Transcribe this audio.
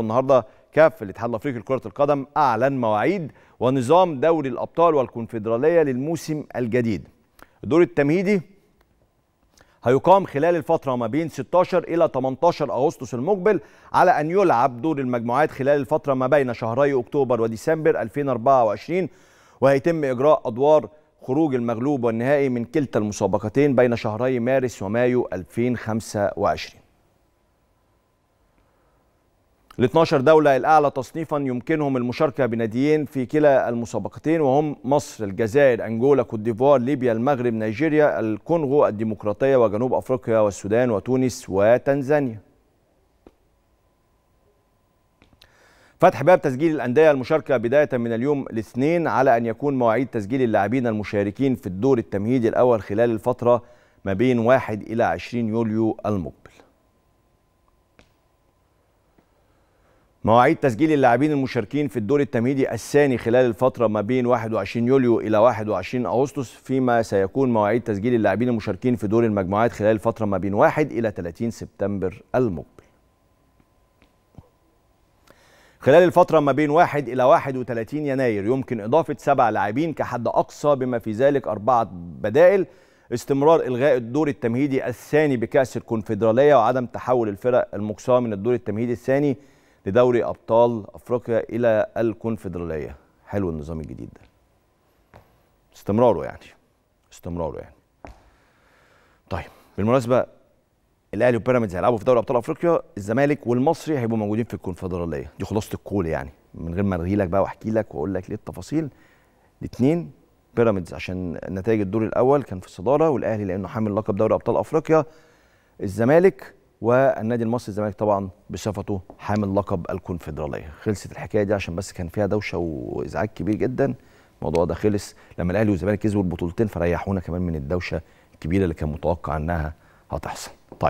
النهارده كاف الاتحاد الافريقي لكره القدم اعلن مواعيد ونظام دوري الابطال والكونفدراليه للموسم الجديد الدور التمهيدي هيقام خلال الفترة ما بين 16 إلى 18 أغسطس المقبل على أن يلعب دور المجموعات خلال الفترة ما بين شهري أكتوبر وديسمبر 2024 وهيتم إجراء أدوار خروج المغلوب والنهائي من كلتا المسابقتين بين شهري مارس ومايو 2025 ال 12 دولة الأعلى تصنيفا يمكنهم المشاركة بناديين في كلا المسابقتين وهم مصر، الجزائر، أنجولا، كوت ديفوار، ليبيا، المغرب، نيجيريا، الكونغو الديمقراطية وجنوب أفريقيا والسودان وتونس وتنزانيا. فتح باب تسجيل الأندية المشاركة بداية من اليوم الاثنين على أن يكون مواعيد تسجيل اللاعبين المشاركين في الدور التمهيدي الأول خلال الفترة ما بين 1 إلى 20 يوليو المقبل. مواعيد تسجيل اللاعبين المشاركين في الدور التمهيدي الثاني خلال الفترة ما بين 21 يوليو إلى 21 أغسطس فيما سيكون مواعيد تسجيل اللاعبين المشاركين في دور المجموعات خلال الفترة ما بين 1 إلى 30 سبتمبر المقبل خلال الفترة ما بين 1 إلى 31 يناير يمكن إضافة سبع لاعبين كحد أقصى بما في ذلك أربعة بدائل استمرار إلغاء الدور التمهيدي الثاني بكأس الكونفدرالية وعدم تحول الفرق المقصاة من الدور التمهيدي الثاني لدوري ابطال افريقيا الى الكونفدراليه حلو النظام الجديد ده استمراره يعني استمراره يعني طيب بالمناسبه الاهلي وبيراميدز هيلعبوا في دوري ابطال افريقيا الزمالك والمصري هيبقوا موجودين في الكونفدراليه دي خلاصه الكول يعني من غير ما ارغي لك بقى واحكي لك واقول لك ليه التفاصيل الاثنين بيراميدز عشان نتائج الدور الاول كان في الصداره والاهلي لانه حامل لقب دوري ابطال افريقيا الزمالك والنادي المصري الزمالك طبعا بصفته حامل لقب الكونفدراليه خلصت الحكايه دي عشان بس كان فيها دوشه وازعاج كبير جدا الموضوع ده خلص لما الاهلي والزمالك كسبوا البطولتين فريحونا كمان من الدوشه الكبيره اللي كان متوقع انها هتحصل طيب